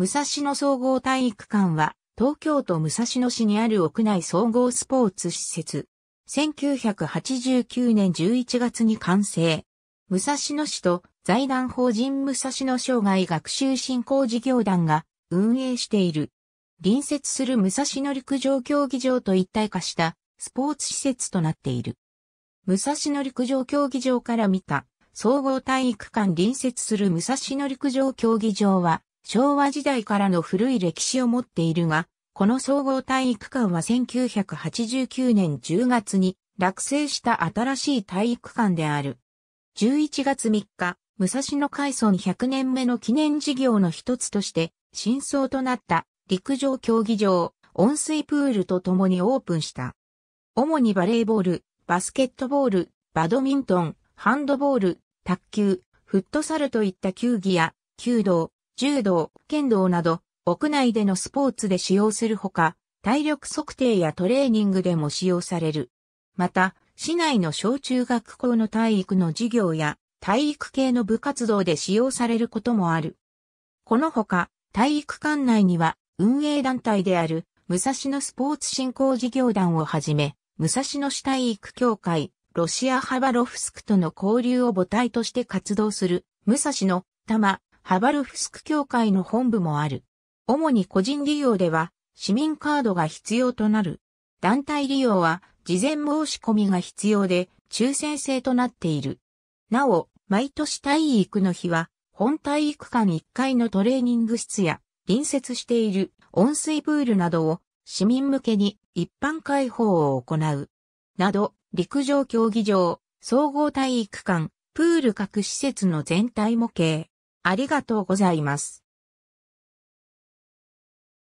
武蔵野総合体育館は、東京都武蔵野市にある屋内総合スポーツ施設。1989年11月に完成。武蔵野市と財団法人武蔵野障害学習振興事業団が運営している。隣接する武蔵野陸上競技場と一体化したスポーツ施設となっている。武蔵野陸上競技場から見た総合体育館隣接する武蔵野陸上競技場は昭和時代からの古い歴史を持っているが、この総合体育館は1989年10月に落成した新しい体育館である。11月3日、武蔵野海村100年目の記念事業の一つとして、真相となった陸上競技場、温水プールと共にオープンした。主にバレーボール、バスケットボール、バドミントン、ハンドボール、卓球、フットサルといった球技や、弓道、柔道、剣道など、屋内でのスポーツで使用するほか、体力測定やトレーニングでも使用される。また、市内の小中学校の体育の授業や体育系の部活動で使用されることもある。このほか、体育館内には運営団体である武蔵野スポーツ振興事業団をはじめ、武蔵野市体育協会、ロシアハバロフスクとの交流を母体として活動する、武蔵野、多摩、ハバルフスク協会の本部もある。主に個人利用では、市民カードが必要となる。団体利用は、事前申し込みが必要で、抽選制となっている。なお、毎年体育の日は、本体育館1階のトレーニング室や、隣接している温水プールなどを市民向けに一般開放を行う。など、陸上競技場、総合体育館、プール各施設の全体模型、ありがとうございます。